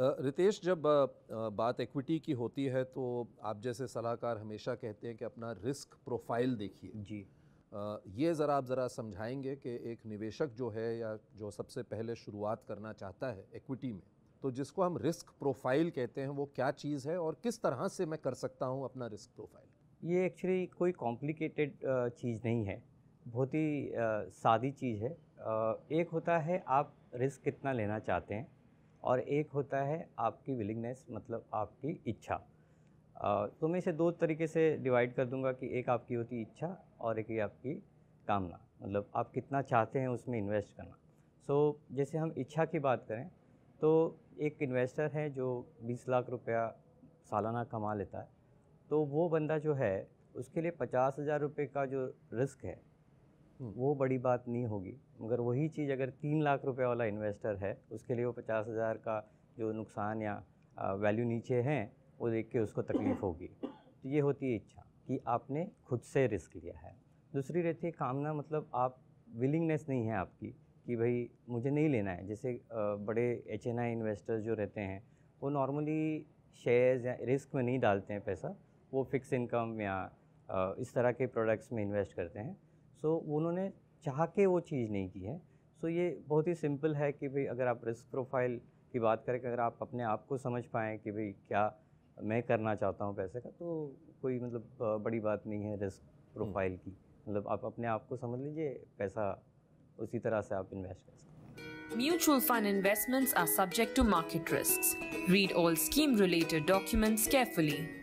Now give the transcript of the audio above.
रितेश जब बात इक्विटी की होती है तो आप जैसे सलाहकार हमेशा कहते हैं कि अपना रिस्क प्रोफाइल देखिए जी ये ज़रा आप ज़रा समझाएंगे कि एक निवेशक जो है या जो सबसे पहले शुरुआत करना चाहता है इक्विटी में तो जिसको हम रिस्क प्रोफाइल कहते हैं वो क्या चीज़ है और किस तरह से मैं कर सकता हूँ अपना रिस्क प्रोफाइल ये एक्चुअली कोई कॉम्प्लिकेटेड चीज़ नहीं है बहुत ही सादी चीज़ है एक होता है आप रिस्क कितना लेना चाहते हैं और एक होता है आपकी विलिंगनेस मतलब आपकी इच्छा तो मैं इसे दो तरीके से डिवाइड कर दूंगा कि एक आपकी होती इच्छा और एक ही आपकी कामना मतलब आप कितना चाहते हैं उसमें इन्वेस्ट करना सो so, जैसे हम इच्छा की बात करें तो एक इन्वेस्टर है जो 20 लाख रुपया सालाना कमा लेता है तो वो बंदा जो है उसके लिए पचास हज़ार रुपये का जो रिस्क है वो बड़ी बात नहीं होगी मगर वही चीज़ अगर तीन लाख रुपये वाला इन्वेस्टर है उसके लिए वो पचास हज़ार का जो नुकसान या वैल्यू नीचे हैं वो देख के उसको तकलीफ़ होगी तो ये होती है इच्छा कि आपने खुद से रिस्क लिया है दूसरी रहती है कामना मतलब आप विलिंगनेस नहीं है आपकी कि भाई मुझे नहीं लेना है जैसे बड़े एच एन आई इन्वेस्टर्स जो रहते हैं वो नॉर्मली शेयर्स या रिस्क में नहीं डालते हैं पैसा वो फिक्स इनकम या इस तरह के प्रोडक्ट्स में इन्वेस्ट करते हैं सो उन्होंने चाह के वो चीज़ नहीं की है सो ये बहुत ही सिंपल है कि भाई अगर आप रिस्क प्रोफाइल की बात करें कि अगर आप अपने आप को समझ पाएँ कि भाई क्या मैं करना चाहता हूँ पैसे का तो कोई मतलब बड़ी बात नहीं है रिस्क हम्म। प्रोफाइल की मतलब आप अपने आप को समझ लीजिए पैसा उसी तरह से आप इन्वेस्ट कर सकते हैं Mutual fund to market risk read all scheme related all scheme